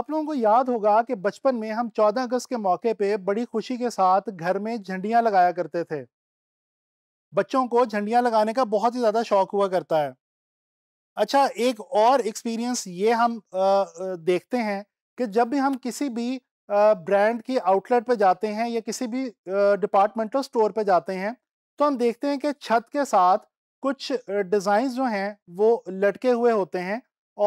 आप लोगों को याद होगा कि बचपन में हम 14 अगस्त के मौके पे बड़ी खुशी के साथ घर में झंडियां लगाया करते थे बच्चों को झंडियां लगाने का बहुत ही ज़्यादा शौक हुआ करता है अच्छा एक और एक्सपीरियंस ये हम आ, देखते हैं कि जब भी हम किसी भी ब्रांड की आउटलेट पे जाते हैं या किसी भी डिपार्टमेंटल स्टोर पे जाते हैं तो हम देखते हैं कि छत के साथ कुछ डिज़ाइन जो हैं वो लटके हुए होते हैं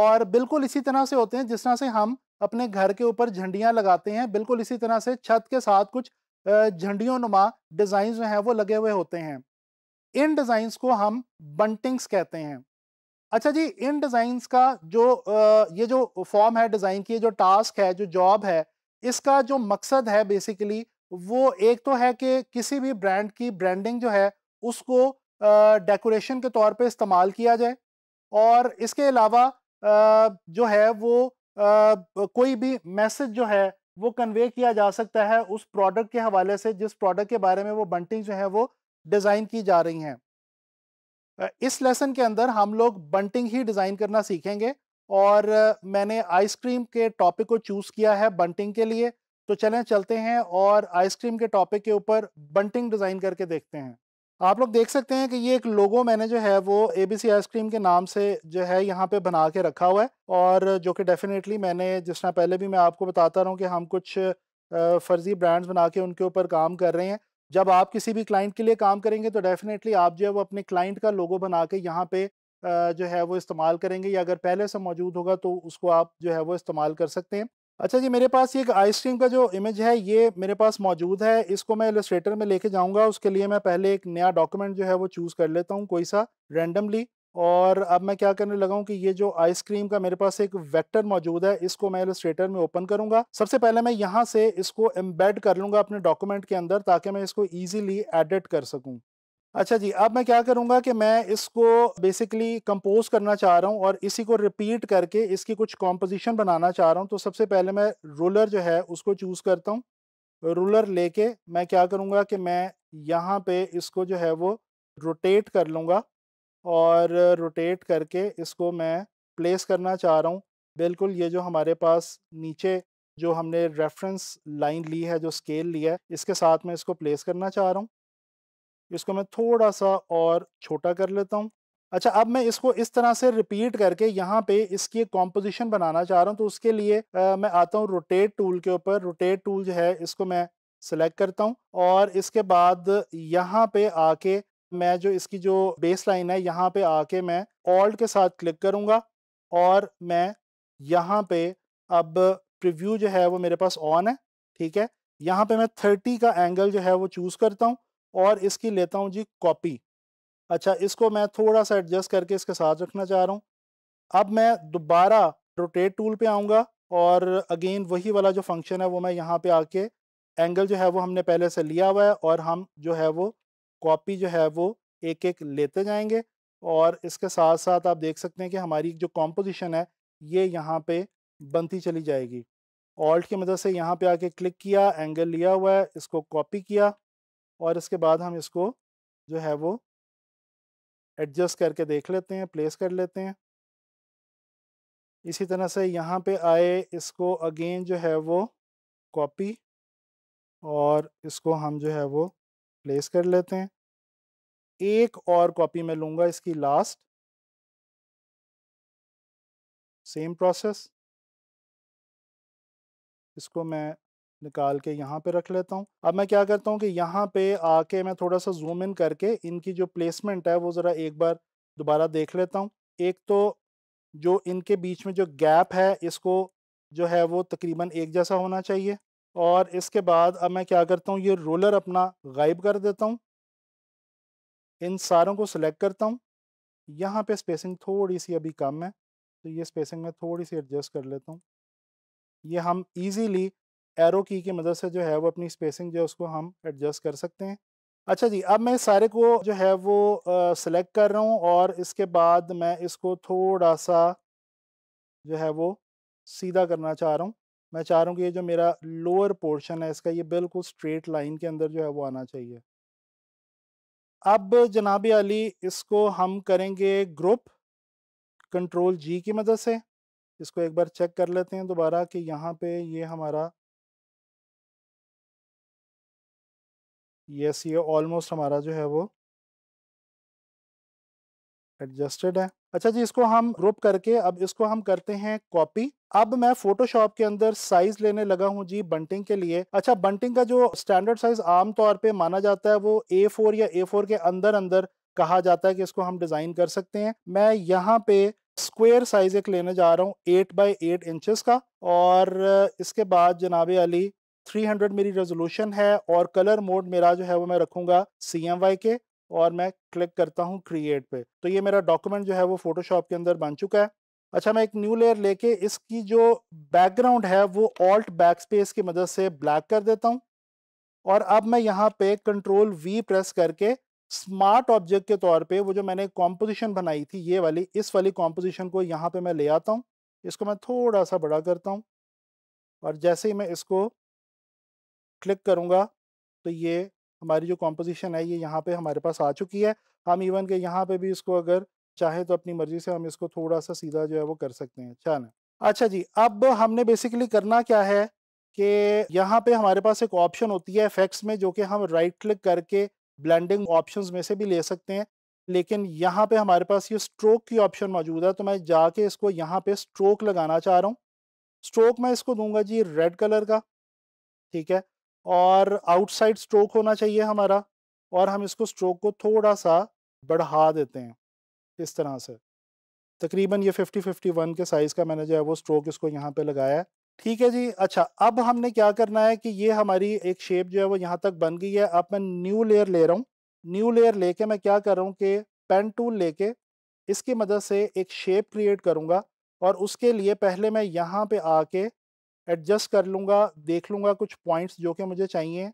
और बिल्कुल इसी तरह से होते हैं जिस तरह से हम अपने घर के ऊपर झंडियां लगाते हैं बिल्कुल इसी तरह से छत के साथ कुछ झंडियों नुमा डिज़ाइन जो हैं वो लगे हुए होते हैं इन डिज़ाइंस को हम बंटिंग्स कहते हैं अच्छा जी इन डिज़ाइंस का जो ये जो फॉर्म है डिज़ाइन की जो टास्क है जो जॉब है इसका जो मकसद है बेसिकली वो एक तो है कि किसी भी ब्रांड की ब्रांडिंग जो है उसको डेकोरेशन के तौर पे इस्तेमाल किया जाए और इसके अलावा जो है वो कोई भी मैसेज जो है वो कन्वे किया जा सकता है उस प्रोडक्ट के हवाले से जिस प्रोडक्ट के बारे में वो बंटिंग जो है वो डिज़ाइन की जा रही हैं इस लेसन के अंदर हम लोग बंटिंग ही डिज़ाइन करना सीखेंगे और मैंने आइसक्रीम के टॉपिक को चूज़ किया है बंटिंग के लिए तो चलें चलते हैं और आइसक्रीम के टॉपिक के ऊपर बंटिंग डिज़ाइन करके देखते हैं आप लोग देख सकते हैं कि ये एक लोगो मैंने जो है वो एबीसी आइसक्रीम के नाम से जो है यहाँ पे बना के रखा हुआ है और जो कि डेफिनेटली मैंने जिस तरह पहले भी मैं आपको बताता हूँ कि हम कुछ फर्जी ब्रांड्स बना के उनके ऊपर काम कर रहे हैं जब आप किसी भी क्लाइंट के लिए काम करेंगे तो डेफिनेटली आप जो है वो अपने क्लाइंट का लोगो बना के यहाँ पे जो है वो इस्तेमाल करेंगे या अगर पहले से मौजूद होगा तो उसको आप जो है वो इस्तेमाल कर सकते हैं अच्छा जी मेरे पास ये एक आइसक्रीम का जो इमेज है ये मेरे पास मौजूद है इसको मैं इलस्ट्रेटर में लेके जाऊंगा उसके लिए मैं पहले एक नया डॉक्यूमेंट जो है वो चूज़ कर लेता हूँ कोई सा रैंडमली और अब मैं क्या करने लगा हूँ कि ये जो आइसक्रीम का मेरे पास एक वेक्टर मौजूद है इसको मैं इलस्ट्रेटर में ओपन करूंगा सबसे पहले मैं यहाँ से इसको एम्बेड कर लूंगा अपने डॉक्यूमेंट के अंदर ताकि मैं इसको ईजिली एडिट कर सकूँ अच्छा जी अब मैं क्या करूँगा कि मैं इसको बेसिकली कंपोज करना चाह रहा हूँ और इसी को रिपीट करके इसकी कुछ कॉम्पोजिशन बनाना चाह रहा हूँ तो सबसे पहले मैं रूलर जो है उसको चूज़ करता हूँ रूलर लेके मैं क्या करूँगा कि मैं यहाँ पे इसको जो है वो रोटेट कर लूँगा और रोटेट करके इसको मैं प्लेस करना चाह रहा हूँ बिल्कुल ये जो हमारे पास नीचे जो हमने रेफरेंस लाइन ली है जो स्केल लिया है इसके साथ में इसको प्लेस करना चाह रहा हूँ इसको मैं थोड़ा सा और छोटा कर लेता हूँ अच्छा अब मैं इसको इस तरह से रिपीट करके यहाँ पे इसकी एक कॉम्पोजिशन बनाना चाह रहा हूँ तो उसके लिए आ, मैं आता हूँ रोटेट टूल के ऊपर रोटेट टूल जो है इसको मैं सिलेक्ट करता हूँ और इसके बाद यहाँ पे आके मैं जो इसकी जो बेस लाइन है यहाँ पे आके मैं ऑल्ट के साथ क्लिक करूँगा और मैं यहाँ पे अब प्रिव्यू जो है वो मेरे पास ऑन है ठीक है यहाँ पे मैं थर्टी का एंगल जो है वो चूज़ करता हूँ और इसकी लेता हूँ जी कॉपी अच्छा इसको मैं थोड़ा सा एडजस्ट करके इसके साथ रखना चाह रहा हूँ अब मैं दोबारा रोटेट टूल पे आऊँगा और अगेन वही वाला जो फंक्शन है वो मैं यहाँ पे आके एंगल जो है वो हमने पहले से लिया हुआ है और हम जो है वो कॉपी जो है वो एक एक लेते जाएंगे और इसके साथ साथ आप देख सकते हैं कि हमारी जो कॉम्पोजिशन है ये यहाँ पर बनती चली जाएगी ऑल्ट की मदद से यहाँ पे आके क्लिक किया एंगल लिया हुआ है इसको कॉपी किया और इसके बाद हम इसको जो है वो एडजस्ट करके देख लेते हैं प्लेस कर लेते हैं इसी तरह से यहाँ पे आए इसको अगेन जो है वो कॉपी और इसको हम जो है वो प्लेस कर लेते हैं एक और कॉपी मैं लूँगा इसकी लास्ट सेम प्रोसेस इसको मैं निकाल के यहाँ पे रख लेता हूँ अब मैं क्या करता हूँ कि यहाँ पे आके मैं थोड़ा सा जूम इन करके इनकी जो प्लेसमेंट है वो ज़रा एक बार दोबारा देख लेता हूँ एक तो जो इनके बीच में जो गैप है इसको जो है वो तकरीबन एक जैसा होना चाहिए और इसके बाद अब मैं क्या करता हूँ ये रोलर अपना गायब कर देता हूँ इन सारों को सिलेक्ट करता हूँ यहाँ पे स्पेसिंग थोड़ी सी अभी कम है तो ये स्पेसिंग मैं थोड़ी सी एडजस्ट कर लेता हूँ ये हम इजीली एरो की की मदद से जो है वो अपनी स्पेसिंग जो है उसको हम एडजस्ट कर सकते हैं अच्छा जी अब मैं सारे को जो है वो सिलेक्ट कर रहा हूँ और इसके बाद मैं इसको थोड़ा सा जो है वो सीधा करना चाह रहा हूँ मैं चाह रहा हूँ कि ये जो मेरा लोअर पोर्शन है इसका ये बिल्कुल स्ट्रेट लाइन के अंदर जो है वो आना चाहिए अब जनाब अली इसको हम करेंगे ग्रुप कंट्रोल जी की मदद से इसको एक बार चेक कर लेते हैं दोबारा कि यहाँ पे ये हमारा यस ये ऑलमोस्ट हमारा जो है वो एडजस्टेड है अच्छा जी इसको हम ग्रुप करके अब इसको हम करते हैं कॉपी अब मैं फोटोशॉप के अंदर साइज लेने लगा हूं जी बंटिंग के लिए अच्छा बंटिंग का जो स्टैंडर्ड साइज आम तौर पे माना जाता है वो ए फोर या ए फोर के अंदर अंदर कहा जाता है कि इसको हम डिजाइन कर सकते हैं मैं यहाँ पे स्क्वेयर साइज एक लेने जा रहा हूँ एट बाई एट इंचज का और इसके बाद जनाबे अली 300 मेरी रेजोल्यूशन है और कलर मोड मेरा जो है वो मैं रखूंगा सी एम वाई के और मैं क्लिक करता हूँ क्रिएट पे तो ये मेरा डॉक्यूमेंट जो है वो फोटोशॉप के अंदर बन चुका है अच्छा मैं एक न्यू लेयर लेके इसकी जो बैकग्राउंड है वो ऑल्ट बैक स्पेस की मदद से ब्लैक कर देता हूँ और अब मैं यहाँ पे कंट्रोल वी प्रेस करके स्मार्ट ऑब्जेक्ट के तौर पे वो जो मैंने कॉम्पोजिशन बनाई थी ये वाली इस वाली कॉम्पोजिशन को यहाँ पे मैं ले आता हूँ इसको मैं थोड़ा सा बड़ा करता हूँ और जैसे ही मैं इसको क्लिक करूँगा तो ये हमारी जो कॉम्पोजिशन है ये यहाँ पे हमारे पास आ चुकी है हम इवन के यहाँ पे भी इसको अगर चाहे तो अपनी मर्जी से हम इसको थोड़ा सा सीधा जो है वो कर सकते हैं अच्छा ना अच्छा जी अब हमने बेसिकली करना क्या है कि यहाँ पे हमारे पास एक ऑप्शन होती है इफेक्ट्स में जो कि हम राइट क्लिक करके ब्लेंडिंग ऑप्शंस में से भी ले सकते हैं लेकिन यहाँ पे हमारे पास ये स्ट्रोक की ऑप्शन मौजूद है तो मैं जाके इसको यहाँ पे स्ट्रोक लगाना चाह रहा हूँ स्ट्रोक मैं इसको दूंगा जी रेड कलर का ठीक है और आउटसाइड स्ट्रोक होना चाहिए हमारा और हम इसको स्ट्रोक को थोड़ा सा बढ़ा देते हैं इस तरह से तकरीबन ये 50 51 के साइज़ का मैंने जो है वो स्ट्रोक इसको यहाँ पे लगाया है ठीक है जी अच्छा अब हमने क्या करना है कि ये हमारी एक शेप जो है वो यहाँ तक बन गई है अब मैं न्यू लेयर ले रहा हूँ न्यू लेयर लेके मैं क्या कर रहा हूँ कि पेन टूल लेके इसकी मदद से एक शेप क्रिएट करूँगा और उसके लिए पहले मैं यहाँ पे आके एडजस्ट कर लूँगा देख लूँगा कुछ पॉइंट्स जो कि मुझे चाहिए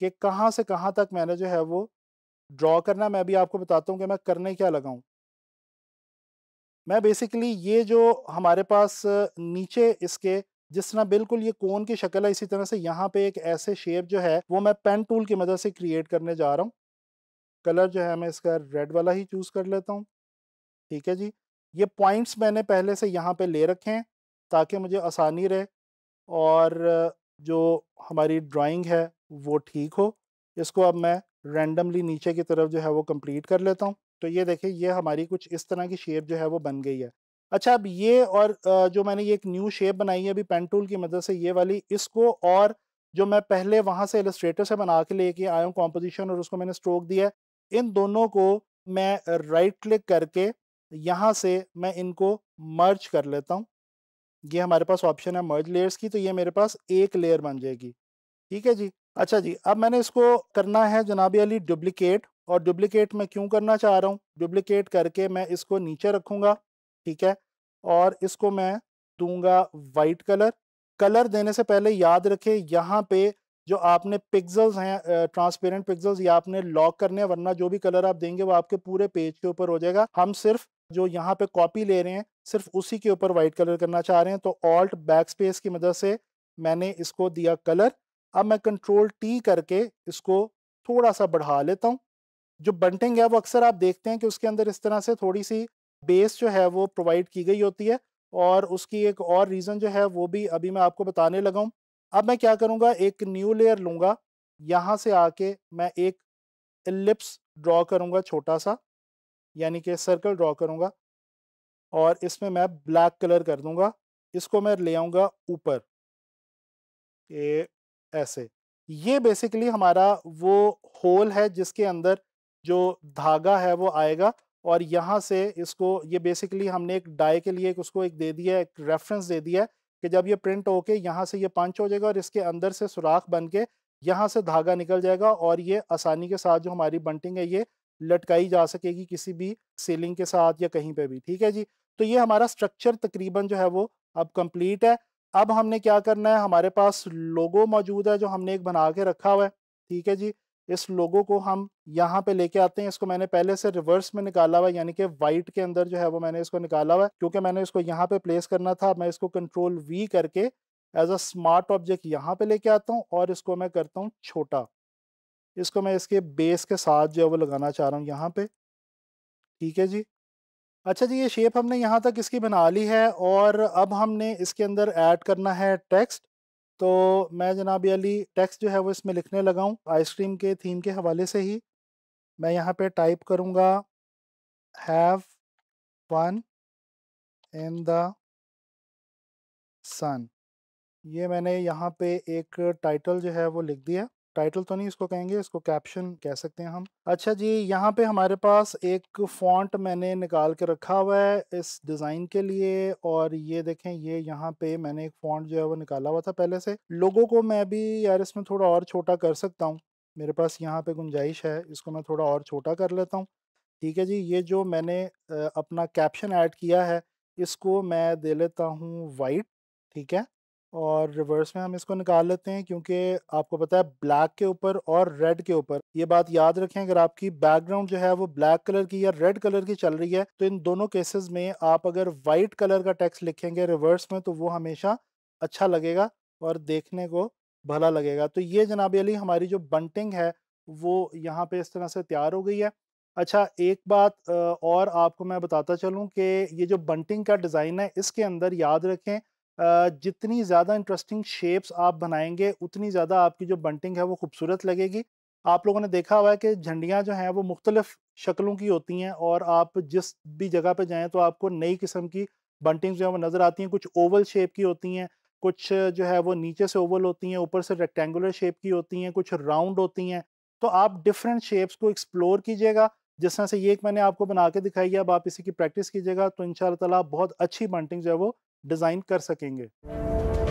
कि कहाँ से कहाँ तक मैंने जो है वो ड्रॉ करना मैं भी आपको बताता हूँ कि मैं करने क्या लगाऊँ मैं बेसिकली ये जो हमारे पास नीचे इसके जिस तरह बिल्कुल ये कोन की शक्ल है इसी तरह से यहाँ पे एक ऐसे शेप जो है वो मैं पेन टूल की मदद से क्रिएट करने जा रहा हूँ कलर जो है मैं इसका रेड वाला ही चूज़ कर लेता हूँ ठीक है जी ये पॉइंट्स मैंने पहले से यहाँ पे ले रखे हैं ताकि मुझे आसानी रहे और जो हमारी ड्राइंग है वो ठीक हो इसको अब मैं रैंडमली नीचे की तरफ जो है वो कंप्लीट कर लेता हूँ तो ये देखिए ये हमारी कुछ इस तरह की शेप जो है वो बन गई है अच्छा अब ये और जो मैंने ये एक न्यू शेप बनाई है अभी पेन टूल की मदद से ये वाली इसको और जो मैं पहले वहाँ से एलिस्ट्रेटर से बना के लेके आया हूँ कॉम्पोजिशन और उसको मैंने स्ट्रोक दिया इन दोनों को मैं राइट क्लिक करके यहाँ से मैं इनको मर्ज कर लेता हूँ ये हमारे पास ऑप्शन है मर्ज लेयर्स की तो ये मेरे पास एक लेयर बन जाएगी ठीक है जी अच्छा जी अब मैंने इसको करना है जनाबी अली डुप्लीकेट और डुप्लीकेट मैं क्यों करना चाह रहा हूँ डुप्लीकेट करके मैं इसको नीचे रखूँगा ठीक है और इसको मैं दूंगा वाइट कलर कलर देने से पहले याद रखे यहाँ पे जो आपने पिक्सल्स हैं ट्रांसपेरेंट पिक्सल्स ये आपने लॉक करने हैं वरना जो भी कलर आप देंगे वो आपके पूरे पेज के ऊपर हो जाएगा हम सिर्फ जो यहाँ पे कॉपी ले रहे हैं सिर्फ उसी के ऊपर वाइट कलर करना चाह रहे हैं तो ऑल्ट बैक स्पेस की मदद से मैंने इसको दिया कलर अब मैं कंट्रोल टी करके इसको थोड़ा सा बढ़ा लेता हूँ जो बंटिंग है वो अक्सर आप देखते हैं कि उसके अंदर इस तरह से थोड़ी सी बेस जो है वो प्रोवाइड की गई होती है और उसकी एक और रीज़न जो है वो भी अभी मैं आपको बताने लगा हूँ अब मैं क्या करूँगा एक न्यू लेयर लूँगा यहाँ से आके मैं एक लिप्स ड्रॉ करूँगा छोटा सा यानी कि सर्कल ड्रॉ करूँगा और इसमें मैं ब्लैक कलर कर दूंगा इसको मैं ले आऊँगा ऊपर ये ऐसे ये बेसिकली हमारा वो होल है जिसके अंदर जो धागा है वो आएगा और यहाँ से इसको ये बेसिकली हमने एक डाई के लिए एक उसको एक दे दिया एक रेफरेंस दे दिया है कि जब ये प्रिंट होके यहाँ से ये पंच हो जाएगा और इसके अंदर से सुराख बन के यहाँ से धागा निकल जाएगा और ये आसानी के साथ जो हमारी बंटिंग है ये लटकाई जा सकेगी किसी भी सीलिंग के साथ या कहीं पे भी ठीक है जी तो ये हमारा स्ट्रक्चर तकरीबन जो है वो अब कम्प्लीट है अब हमने क्या करना है हमारे पास लोगो मौजूद है जो हमने एक बना के रखा हुआ है ठीक है जी इस लोगो को हम यहाँ पे लेके आते हैं इसको मैंने पहले से रिवर्स में निकाला हुआ है यानी कि वाइट के अंदर जो है वो मैंने इसको निकाला हुआ है क्योंकि मैंने इसको यहाँ पे प्लेस करना था मैं इसको कंट्रोल वी करके एज अ स्मार्ट ऑब्जेक्ट यहाँ पे लेके आता हूँ और इसको मैं करता हूँ छोटा इसको मैं इसके बेस के साथ जो है वो लगाना चाह रहा हूँ यहाँ पे ठीक है जी अच्छा जी ये शेप हमने यहाँ तक इसकी बना ली है और अब हमने इसके अंदर ऐड करना है टेक्स्ट तो मैं जनाब अली टेक्स्ट जो है वो इसमें लिखने लगा हूँ आइसक्रीम के थीम के हवाले से ही मैं यहाँ पे टाइप करूँगा have fun in the sun ये मैंने यहाँ पे एक टाइटल जो है वो लिख दिया टाइटल तो नहीं इसको कहेंगे इसको कैप्शन कह सकते हैं हम अच्छा जी यहाँ पे हमारे पास एक फॉन्ट मैंने निकाल के रखा हुआ है इस डिज़ाइन के लिए और ये देखें ये यहाँ पे मैंने एक फॉन्ट जो है वो निकाला हुआ था पहले से लोगों को मैं भी यार इसमें थोड़ा और छोटा कर सकता हूँ मेरे पास यहाँ पे गुंजाइश है इसको मैं थोड़ा और छोटा कर लेता हूँ ठीक है जी ये जो मैंने अपना कैप्शन ऐड किया है इसको मैं दे लेता हूँ वाइट ठीक है और रिवर्स में हम इसको निकाल लेते हैं क्योंकि आपको पता है ब्लैक के ऊपर और रेड के ऊपर ये बात याद रखें अगर आपकी बैकग्राउंड जो है वो ब्लैक कलर की या रेड कलर की चल रही है तो इन दोनों केसेस में आप अगर वाइट कलर का टेक्स्ट लिखेंगे रिवर्स में तो वो हमेशा अच्छा लगेगा और देखने को भला लगेगा तो ये जनाब अली हमारी जो बंटिंग है वो यहाँ पर इस तरह से तैयार हो गई है अच्छा एक बात और आपको मैं बताता चलूँ कि ये जो बंटिंग का डिज़ाइन है इसके अंदर याद रखें जितनी ज़्यादा इंटरेस्टिंग शेप्स आप बनाएंगे उतनी ज़्यादा आपकी जो बंटिंग है वो खूबसूरत लगेगी आप लोगों ने देखा हुआ है कि झंडियाँ जो हैं वो मुख्तलिफ शक्लों की होती हैं और आप जिस भी जगह पर जाएँ तो आपको नई किस्म की बंटिंग जो है वो नज़र आती हैं कुछ ओवल शेप की होती हैं कुछ जो है वो नीचे से ओवल होती हैं ऊपर से रेक्टेंगुलर शेप की होती हैं कुछ राउंड होती हैं तो आप डिफरेंट शेप्स को एक्सप्लोर कीजिएगा जिस तरह से ये एक मैंने आपको बना के दिखाई है अब आप इसी की प्रैक्टिस कीजिएगा तो इन ताला बहुत अच्छी बंटिंग जो है वो डिज़ाइन कर सकेंगे